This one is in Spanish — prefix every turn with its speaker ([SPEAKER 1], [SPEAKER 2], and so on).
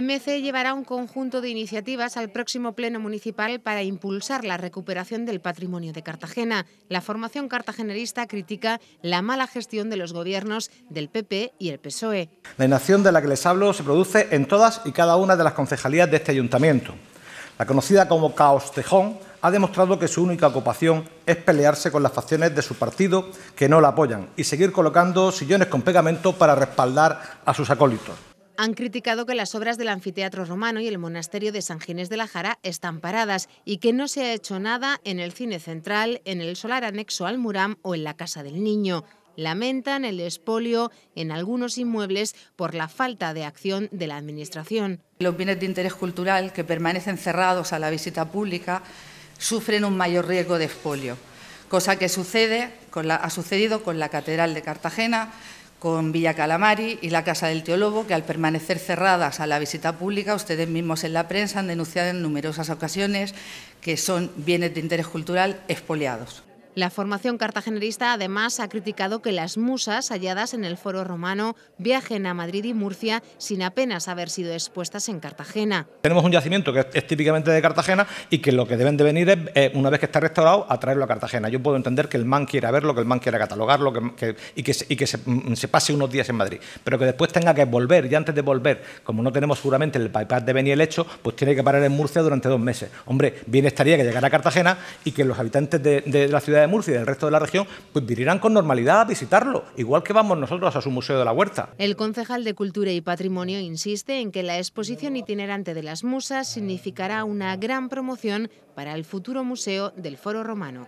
[SPEAKER 1] MC llevará un conjunto de iniciativas al próximo Pleno Municipal para impulsar la recuperación del patrimonio de Cartagena. La formación cartagenerista critica la mala gestión de los gobiernos del PP y el PSOE.
[SPEAKER 2] La inacción de la que les hablo se produce en todas y cada una de las concejalías de este ayuntamiento. La conocida como Caos Tejón ha demostrado que su única ocupación es pelearse con las facciones de su partido que no la apoyan y seguir colocando sillones con pegamento para respaldar a sus acólitos.
[SPEAKER 1] Han criticado que las obras del anfiteatro romano y el monasterio de San Ginés de la Jara están paradas y que no se ha hecho nada en el cine central, en el solar anexo al Muram o en la Casa del Niño. Lamentan el espolio en algunos inmuebles por la falta de acción de la
[SPEAKER 3] Administración. Los bienes de interés cultural que permanecen cerrados a la visita pública sufren un mayor riesgo de expolio, cosa que sucede ha sucedido con la Catedral de Cartagena, con Villa Calamari y la Casa del Teólogo, que al permanecer cerradas a la visita pública, ustedes mismos en la prensa han denunciado en numerosas ocasiones que son bienes de interés cultural expoliados. La formación cartagenerista además ha criticado que
[SPEAKER 1] las musas halladas en el foro romano viajen a Madrid y Murcia sin apenas haber sido expuestas en Cartagena.
[SPEAKER 2] Tenemos un yacimiento que es, típicamente de Cartagena y que lo que deben de venir es, eh, una vez que está restaurado, a traerlo a Cartagena. Yo puedo entender que el MAN quiera verlo, que el MAN quiera catalogarlo que, y que, mm, se, pase unos días en Madrid, pero que después tenga que volver y antes de volver, como no tenemos seguramente el bypass de venir el hecho, pues tiene que parar en Murcia durante dos meses. Hombre, bien estaría que llegara a Cartagena y que los habitantes de la ciudad de Murcia y del resto de la región, pues vivirán con normalidad a visitarlo, igual que vamos nosotros a su Museo de la Huerta.
[SPEAKER 1] El concejal de Cultura y Patrimonio insiste en que la exposición itinerante de las musas significará una gran promoción para el futuro museo del Foro Romano.